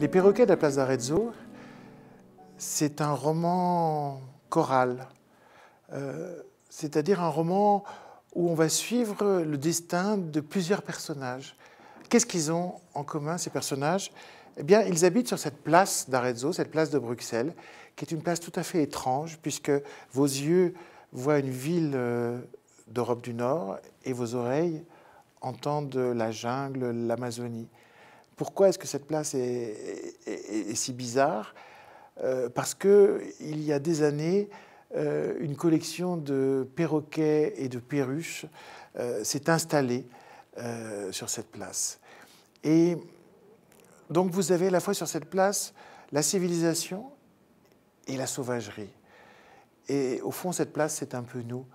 Les perroquets de la place d'Arezzo, c'est un roman choral, euh, c'est-à-dire un roman où on va suivre le destin de plusieurs personnages. Qu'est-ce qu'ils ont en commun, ces personnages Eh bien, ils habitent sur cette place d'Arezzo, cette place de Bruxelles, qui est une place tout à fait étrange, puisque vos yeux voient une ville euh, d'Europe du Nord et vos oreilles entendent la jungle, l'Amazonie. Pourquoi est-ce que cette place est, si bizarre euh, Parce qu'il y a des années, euh, une collection de perroquets et de perruches euh, s'est installée sur cette place. Et donc vous avez à la fois sur cette place la civilisation et la sauvagerie. Et au fond, cette place, c'est un peu nous.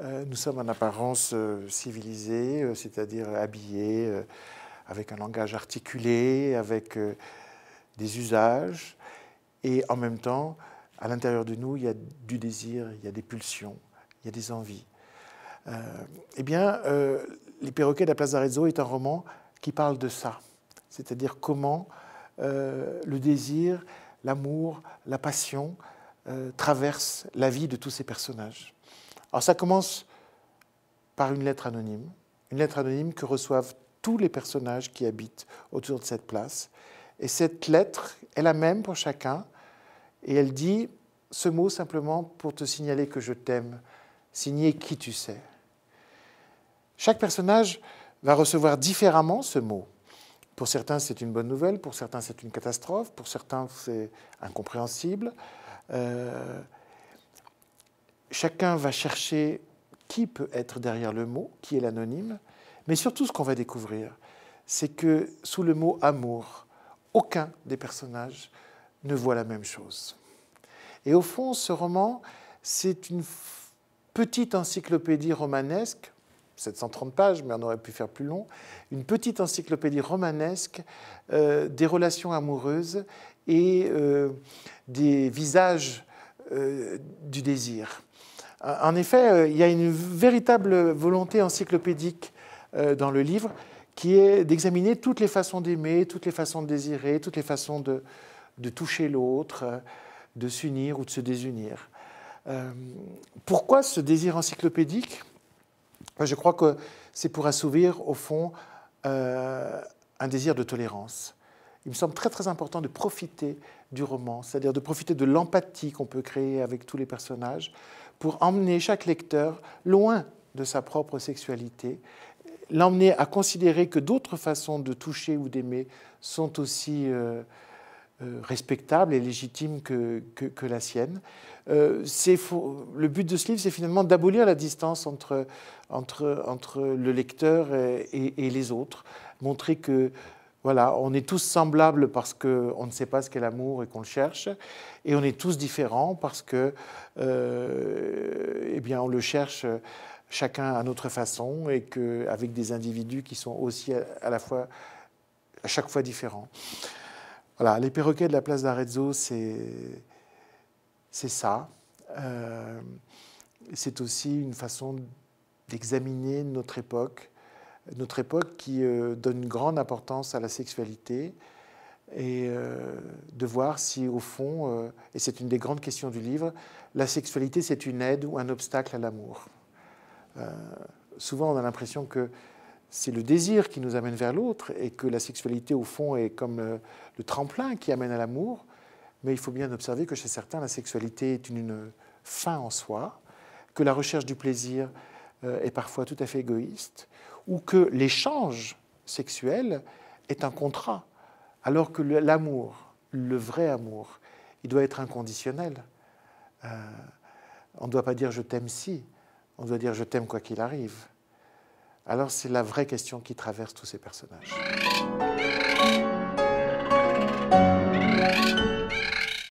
nous sommes en apparence civilisés, c'est-à-dire habillés avec un langage articulé, avec euh, des usages. Et en même temps, à l'intérieur de nous, il y a du désir, il y a des pulsions, il y a des envies. Euh, eh bien, euh, Les perroquets de la Plaza d'Arezzo est un roman qui parle de ça, c'est-à-dire comment le désir, l'amour, la passion traversent la vie de tous ces personnages. Alors ça commence par une lettre anonyme, une lettre anonyme que reçoivent tous les personnages qui habitent autour de cette place. Et cette lettre est la même pour chacun. Et elle dit ce mot simplement pour te signaler que je t'aime, signer qui tu sais. Chaque personnage va recevoir différemment ce mot. Pour certains, c'est une bonne nouvelle, pour certains, c'est une catastrophe, pour certains, c'est incompréhensible. Euh, chacun va chercher qui peut être derrière le mot, qui est l'anonyme, mais surtout, ce qu'on va découvrir, c'est que sous le mot amour, aucun des personnages ne voit la même chose. Et au fond, ce roman, c'est une petite encyclopédie romanesque, 730 pages, mais on aurait pu faire plus long, une petite encyclopédie romanesque euh, des relations amoureuses et euh, des visages euh, du désir. En effet, il y a une véritable volonté encyclopédique euh, dans le livre, qui est d'examiner toutes les façons d'aimer, toutes les façons de désirer, toutes les façons de, toucher l'autre, euh, de s'unir ou de se désunir. Euh, pourquoi ce désir encyclopédique ben, Je crois que c'est pour assouvir, au fond, un désir de tolérance. Il me semble très très important de profiter du roman, c'est-à-dire de profiter de l'empathie qu'on peut créer avec tous les personnages pour emmener chaque lecteur loin de sa propre sexualité l'emmener à considérer que d'autres façons de toucher ou d'aimer sont aussi euh, euh, respectables et légitimes que, que, la sienne. Euh, le but de ce livre, c'est finalement d'abolir la distance entre, entre, entre le lecteur et, les autres, montrer que voilà, on est tous semblables parce qu'on ne sait pas ce qu'est l'amour et qu'on le cherche, et on est tous différents parce que, et euh, eh bien, on le cherche chacun à notre façon et avec des individus qui sont aussi à fois, à chaque fois différents. Voilà, les perroquets de la place d'Arezzo, c'est ça. Euh, c'est aussi une façon d'examiner notre époque, notre époque qui euh, donne une grande importance à la sexualité et euh, de voir si au fond, et c'est une des grandes questions du livre, la sexualité c'est une aide ou un obstacle à l'amour. Euh, souvent on a l'impression que c'est le désir qui nous amène vers l'autre et que la sexualité, au fond, est comme euh, le, tremplin qui amène à l'amour. Mais il faut bien observer que chez certains, la sexualité est une, fin en soi, que la recherche du plaisir euh, est parfois tout à fait égoïste, ou que l'échange sexuel est un contrat, alors que l'amour, le vrai amour, il doit être inconditionnel. on ne doit pas dire je t'aime si, on doit dire je t'aime quoi qu'il arrive. Alors c'est la vraie question qui traverse tous ces personnages.